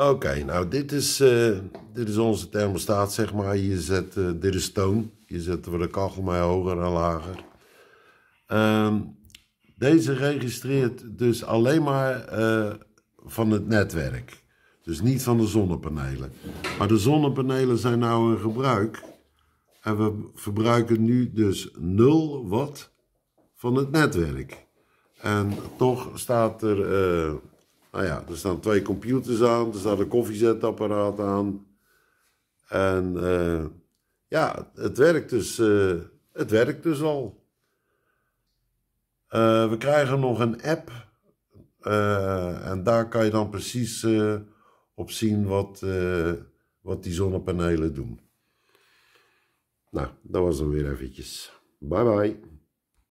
Oké, nou dit is, eh, dit is onze thermostaat, zeg maar. Je zet, eh, dit is toon. Je zet voor de kachel maar hoger en lager. Ehm, deze registreert dus alleen maar eh, van het netwerk. Dus niet van de zonnepanelen. Maar de zonnepanelen zijn nou in gebruik. En we verbruiken nu dus 0 watt van het netwerk. En toch staat er nou ja, er staan twee computers aan, er staat een koffiezetapparaat aan. En eh, ja, het werkt dus, eh, het werkt dus al. Eh, we krijgen nog een app. en daar kan je dan precies op zien wat, wat die zonnepanelen doen. Nou, dat was dan weer eventjes. Bye bye.